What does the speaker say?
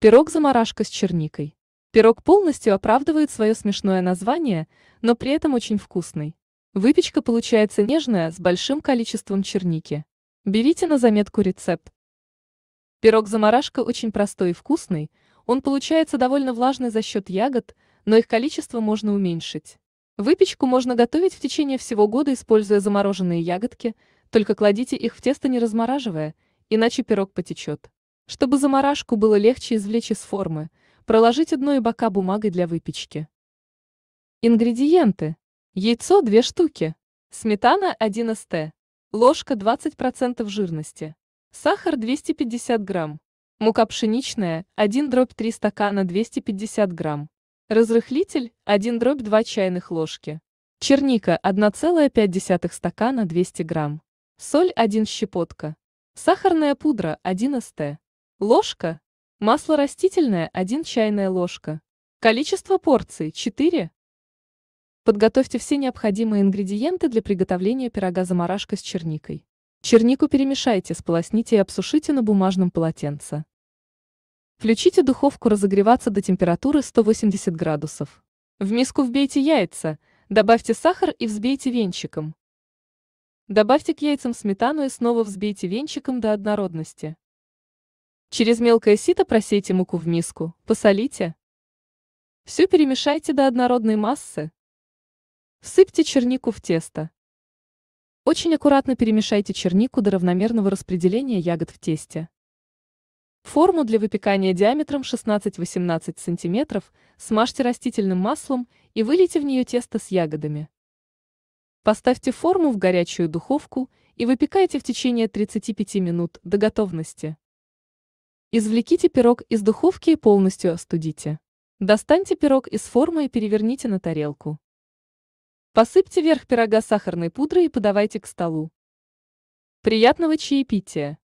Пирог замарашка с черникой. Пирог полностью оправдывает свое смешное название, но при этом очень вкусный. Выпечка получается нежная, с большим количеством черники. Берите на заметку рецепт. Пирог замарашка очень простой и вкусный, он получается довольно влажный за счет ягод, но их количество можно уменьшить. Выпечку можно готовить в течение всего года, используя замороженные ягодки, только кладите их в тесто не размораживая, иначе пирог потечет. Чтобы заморашку было легче извлечь из формы, проложить дно и бока бумагой для выпечки. Ингредиенты. Яйцо 2 штуки. Сметана 1 ст. Ложка 20% жирности. Сахар 250 грамм. Мука пшеничная 1 дробь 3 стакана 250 грамм. Разрыхлитель 1 дробь 2 чайных ложки. Черника 1,5 стакана 200 грамм. Соль 1 щепотка. Сахарная пудра 1 ст. Ложка. Масло растительное 1 чайная ложка. Количество порций 4. Подготовьте все необходимые ингредиенты для приготовления пирога заморашка с черникой. Чернику перемешайте, сполосните и обсушите на бумажном полотенце. Включите духовку разогреваться до температуры 180 градусов. В миску вбейте яйца, добавьте сахар и взбейте венчиком. Добавьте к яйцам сметану и снова взбейте венчиком до однородности. Через мелкое сито просейте муку в миску, посолите. Все перемешайте до однородной массы. Всыпьте чернику в тесто. Очень аккуратно перемешайте чернику до равномерного распределения ягод в тесте. Форму для выпекания диаметром 16-18 см смажьте растительным маслом и вылейте в нее тесто с ягодами. Поставьте форму в горячую духовку и выпекайте в течение 35 минут до готовности. Извлеките пирог из духовки и полностью остудите. Достаньте пирог из формы и переверните на тарелку. Посыпьте верх пирога сахарной пудрой и подавайте к столу. Приятного чаепития!